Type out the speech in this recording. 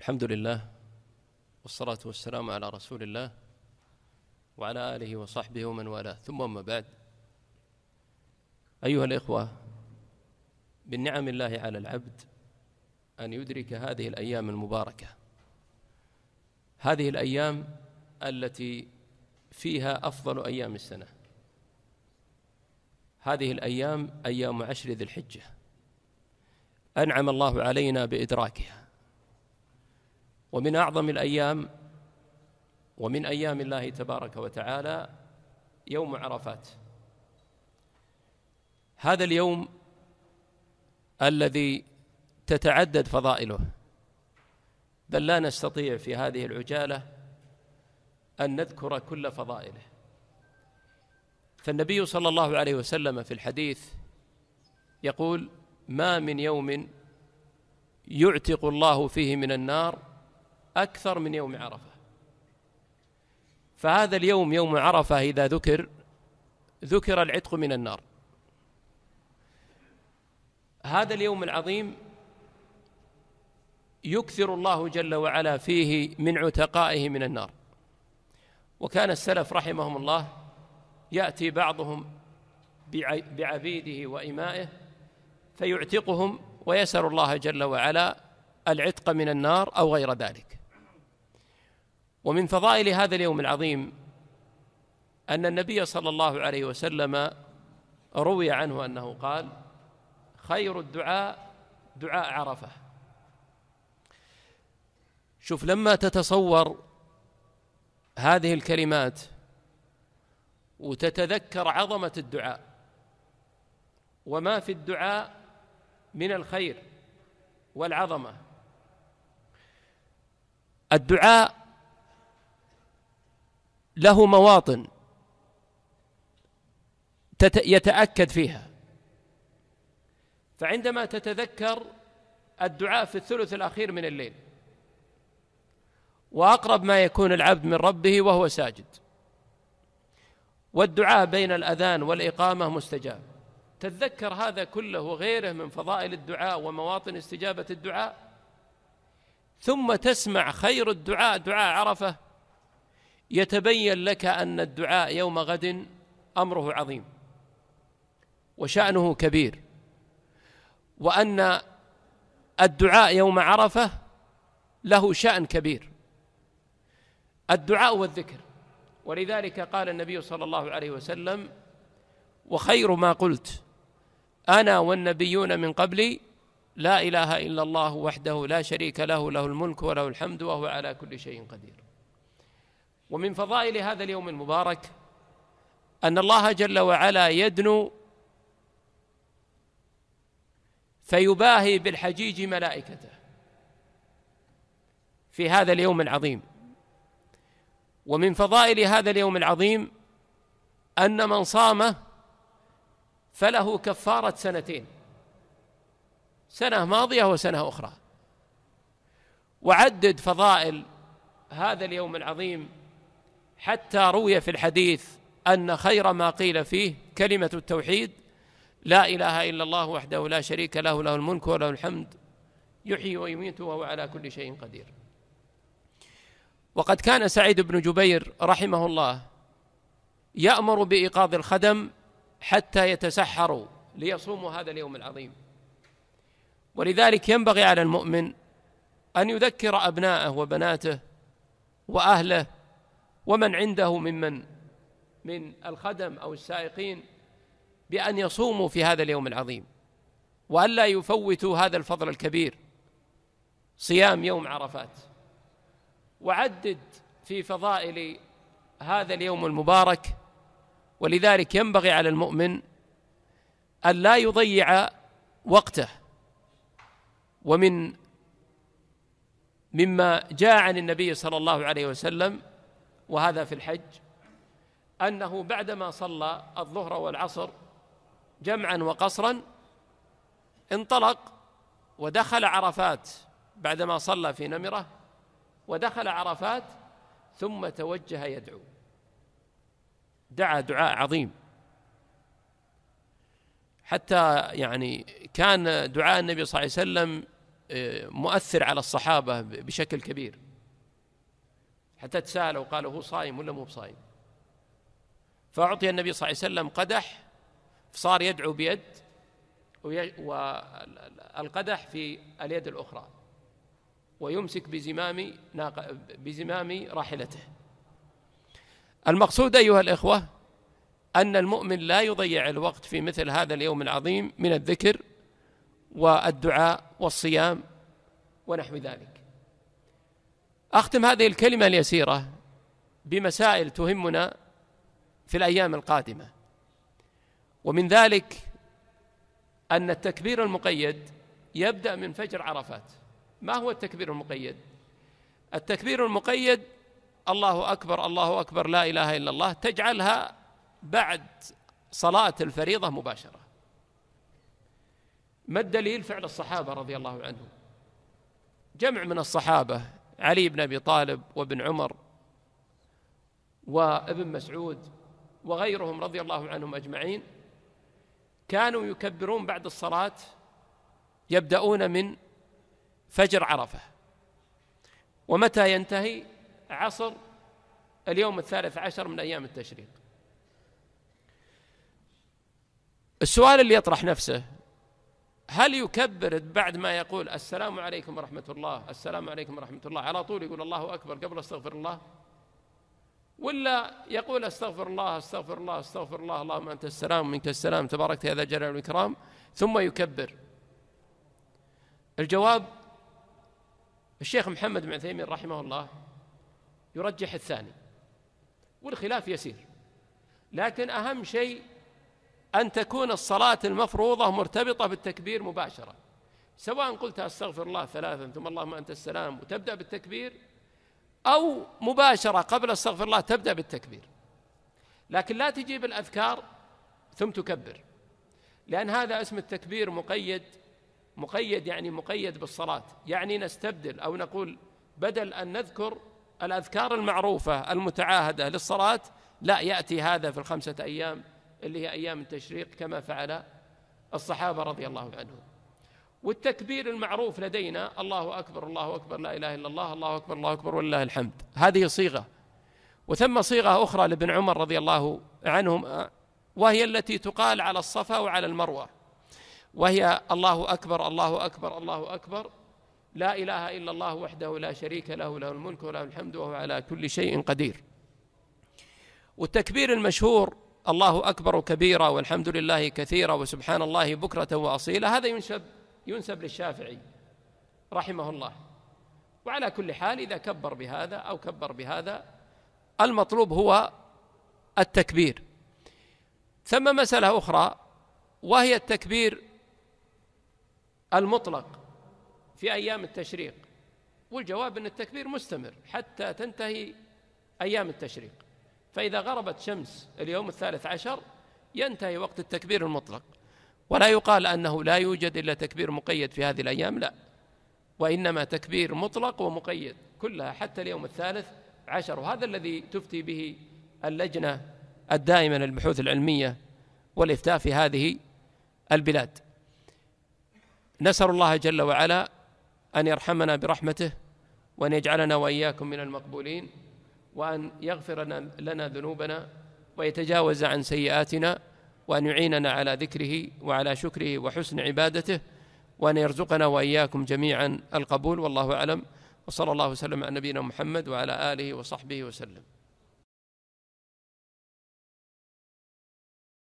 الحمد لله والصلاة والسلام على رسول الله وعلى آله وصحبه ومن والاه ثم أما بعد أيها الإخوة من نعم الله على العبد أن يدرك هذه الأيام المباركة هذه الأيام التي فيها أفضل أيام السنة هذه الأيام أيام عشر ذي الحجة أنعم الله علينا بإدراكها ومن أعظم الأيام ومن أيام الله تبارك وتعالى يوم عرفات هذا اليوم الذي تتعدد فضائله بل لا نستطيع في هذه العجالة أن نذكر كل فضائله فالنبي صلى الله عليه وسلم في الحديث يقول ما من يوم يعتق الله فيه من النار أكثر من يوم عرفة فهذا اليوم يوم عرفة إذا ذكر ذكر العتق من النار هذا اليوم العظيم يكثر الله جل وعلا فيه من عتقائه من النار وكان السلف رحمهم الله ياتي بعضهم بعبيده وامائه فيعتقهم ويسر الله جل وعلا العتق من النار او غير ذلك ومن فضائل هذا اليوم العظيم أن النبي صلى الله عليه وسلم روي عنه أنه قال خير الدعاء دعاء عرفة شوف لما تتصور هذه الكلمات وتتذكر عظمة الدعاء وما في الدعاء من الخير والعظمة الدعاء له مواطن يتأكد فيها فعندما تتذكر الدعاء في الثلث الأخير من الليل وأقرب ما يكون العبد من ربه وهو ساجد والدعاء بين الأذان والإقامة مستجاب تتذكر هذا كله وغيره من فضائل الدعاء ومواطن استجابة الدعاء ثم تسمع خير الدعاء دعاء عرفه يتبين لك أن الدعاء يوم غد أمره عظيم وشأنه كبير وأن الدعاء يوم عرفة له شأن كبير الدعاء والذكر ولذلك قال النبي صلى الله عليه وسلم وخير ما قلت أنا والنبيون من قبلي لا إله إلا الله وحده لا شريك له له الملك وله الحمد وهو على كل شيء قدير ومن فضائل هذا اليوم المبارك أن الله جل وعلا يدنو فيباهي بالحجيج ملائكته في هذا اليوم العظيم ومن فضائل هذا اليوم العظيم أن من صامه فله كفارة سنتين سنة ماضية وسنة أخرى وعدد فضائل هذا اليوم العظيم حتى روي في الحديث أن خير ما قيل فيه كلمة التوحيد لا إله إلا الله وحده لا شريك له له الملك وله الحمد يحيي ويميت وهو على كل شيء قدير وقد كان سعيد بن جبير رحمه الله يأمر بإيقاظ الخدم حتى يتسحروا ليصوموا هذا اليوم العظيم ولذلك ينبغي على المؤمن أن يذكر أبناءه وبناته وأهله ومن عنده ممن من الخدم أو السائقين بأن يصوموا في هذا اليوم العظيم وألا يفوتوا هذا الفضل الكبير صيام يوم عرفات وعدد في فضائل هذا اليوم المبارك ولذلك ينبغي على المؤمن أن لا يضيع وقته ومن مما جاء عن النبي صلى الله عليه وسلم وهذا في الحج أنه بعدما صلى الظهر والعصر جمعا وقصرا انطلق ودخل عرفات بعدما صلى في نمرة ودخل عرفات ثم توجه يدعو دعا دعاء عظيم حتى يعني كان دعاء النبي صلى الله عليه وسلم آه، مؤثر على الصحابة بشكل كبير حتى تساءلوا قالوا هو صايم ولا مو بصايم فأعطي النبي صلى الله عليه وسلم قدح فصار يدعو بيد والقدح في اليد الأخرى ويمسك بزمام بزمام راحلته المقصود أيها الإخوة أن المؤمن لا يضيع الوقت في مثل هذا اليوم العظيم من الذكر والدعاء والصيام ونحو ذلك أختم هذه الكلمة اليسيرة بمسائل تهمنا في الأيام القادمة ومن ذلك أن التكبير المقيد يبدأ من فجر عرفات ما هو التكبير المقيد؟ التكبير المقيد الله أكبر الله أكبر لا إله إلا الله تجعلها بعد صلاة الفريضة مباشرة ما الدليل فعل الصحابة رضي الله عنهم جمع من الصحابة علي بن ابي طالب وابن عمر وابن مسعود وغيرهم رضي الله عنهم اجمعين كانوا يكبرون بعد الصلاه يبداون من فجر عرفه ومتى ينتهي عصر اليوم الثالث عشر من ايام التشريق السؤال اللي يطرح نفسه هل يكبر بعد ما يقول السلام عليكم ورحمة الله السلام عليكم ورحمة الله على طول يقول الله أكبر قبل استغفر الله ولا يقول استغفر الله استغفر الله استغفر الله اللهم أنت السلام منك السلام تباركت يا ذا الجلال والإكرام ثم يكبر الجواب الشيخ محمد بن عثيمين رحمه الله يرجح الثاني والخلاف يسير لكن أهم شيء أن تكون الصلاة المفروضة مرتبطة بالتكبير مباشرة سواء قلت أستغفر الله ثلاثا ثم اللهم أنت السلام وتبدأ بالتكبير أو مباشرة قبل استغفر الله تبدأ بالتكبير لكن لا تجيب الأذكار ثم تكبر لأن هذا اسم التكبير مقيد مقيد يعني مقيد بالصلاة يعني نستبدل أو نقول بدل أن نذكر الأذكار المعروفة المتعاهدة للصلاة لا يأتي هذا في الخمسة أيام اللي هي أيام التشريق كما فعل الصحابة رضي الله عنهم والتكبير المعروف لدينا الله أكبر الله أكبر لا إله إلا الله الله أكبر الله أكبر ولله الحمد هذه صيغة وثم صيغة أخرى لابن عمر رضي الله عنهم وهي التي تقال على الصفا وعلى المروة وهي الله أكبر الله أكبر الله أكبر لا إله إلا الله وحده لا شريك له له الملك وله الحمد وهو على كل شيء قدير والتكبير المشهور الله أكبر كبيرا والحمد لله كثيرا وسبحان الله بكرة وأصيلا هذا ينسب ينسب للشافعي رحمه الله وعلى كل حال إذا كبر بهذا أو كبر بهذا المطلوب هو التكبير ثم مسألة أخرى وهي التكبير المطلق في أيام التشريق والجواب أن التكبير مستمر حتى تنتهي أيام التشريق فإذا غربت شمس اليوم الثالث عشر ينتهي وقت التكبير المطلق ولا يقال أنه لا يوجد إلا تكبير مقيد في هذه الأيام لا وإنما تكبير مطلق ومقيد كلها حتى اليوم الثالث عشر وهذا الذي تفتي به اللجنة الدائمة للبحوث العلمية والإفتاء في هذه البلاد نسأل الله جل وعلا أن يرحمنا برحمته وأن يجعلنا وإياكم من المقبولين وأن يغفر لنا ذنوبنا ويتجاوز عن سيئاتنا وأن يعيننا على ذكره وعلى شكره وحسن عبادته وأن يرزقنا وإياكم جميعا القبول والله أعلم وصلى الله وسلم على نبينا محمد وعلى آله وصحبه وسلم